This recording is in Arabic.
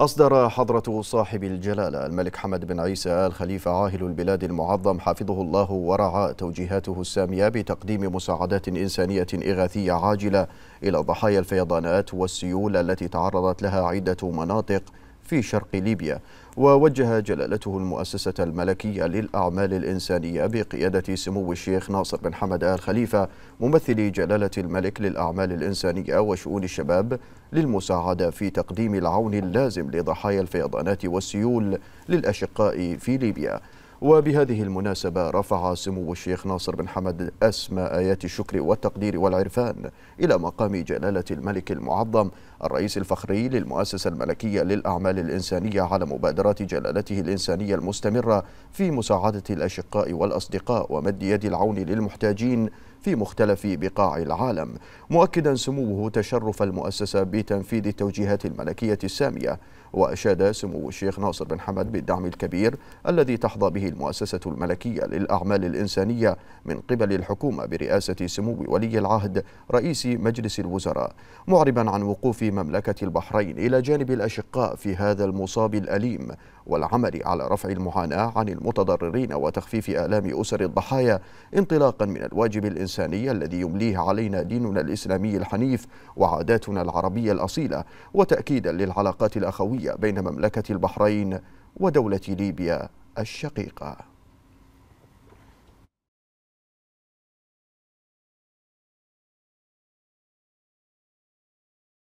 أصدر حضرة صاحب الجلالة الملك حمد بن عيسى آل خليفة عاهل البلاد المعظم حفظه الله ورعى توجيهاته السامية بتقديم مساعدات إنسانية إغاثية عاجلة إلى ضحايا الفيضانات والسيول التي تعرضت لها عدة مناطق في شرق ليبيا ووجه جلالته المؤسسة الملكية للأعمال الإنسانية بقيادة سمو الشيخ ناصر بن حمد آل خليفة ممثل جلالة الملك للأعمال الإنسانية وشؤون الشباب للمساعدة في تقديم العون اللازم لضحايا الفيضانات والسيول للأشقاء في ليبيا وبهذه المناسبة رفع سمو الشيخ ناصر بن حمد أسمى آيات الشكر والتقدير والعرفان إلى مقام جلالة الملك المعظم الرئيس الفخري للمؤسسة الملكية للأعمال الإنسانية على مبادرات جلالته الإنسانية المستمرة في مساعدة الأشقاء والأصدقاء ومد يد العون للمحتاجين في مختلف بقاع العالم مؤكدا سموه تشرف المؤسسة بتنفيذ التوجيهات الملكية السامية وأشاد سمو الشيخ ناصر بن حمد بالدعم الكبير الذي تحظى به المؤسسة الملكية للأعمال الإنسانية من قبل الحكومة برئاسة سمو ولي العهد رئيس مجلس الوزراء معربا عن وقوف مملكة البحرين إلى جانب الأشقاء في هذا المصاب الأليم والعمل على رفع المعاناة عن المتضررين وتخفيف آلام أسر الضحايا انطلاقا من الواجب الإنساني الذي يمليه علينا ديننا الإسلامي الحنيف وعاداتنا العربية الأصيلة وتأكيدا للعلاقات الأخوية بين مملكة البحرين ودولة ليبيا الشقيقة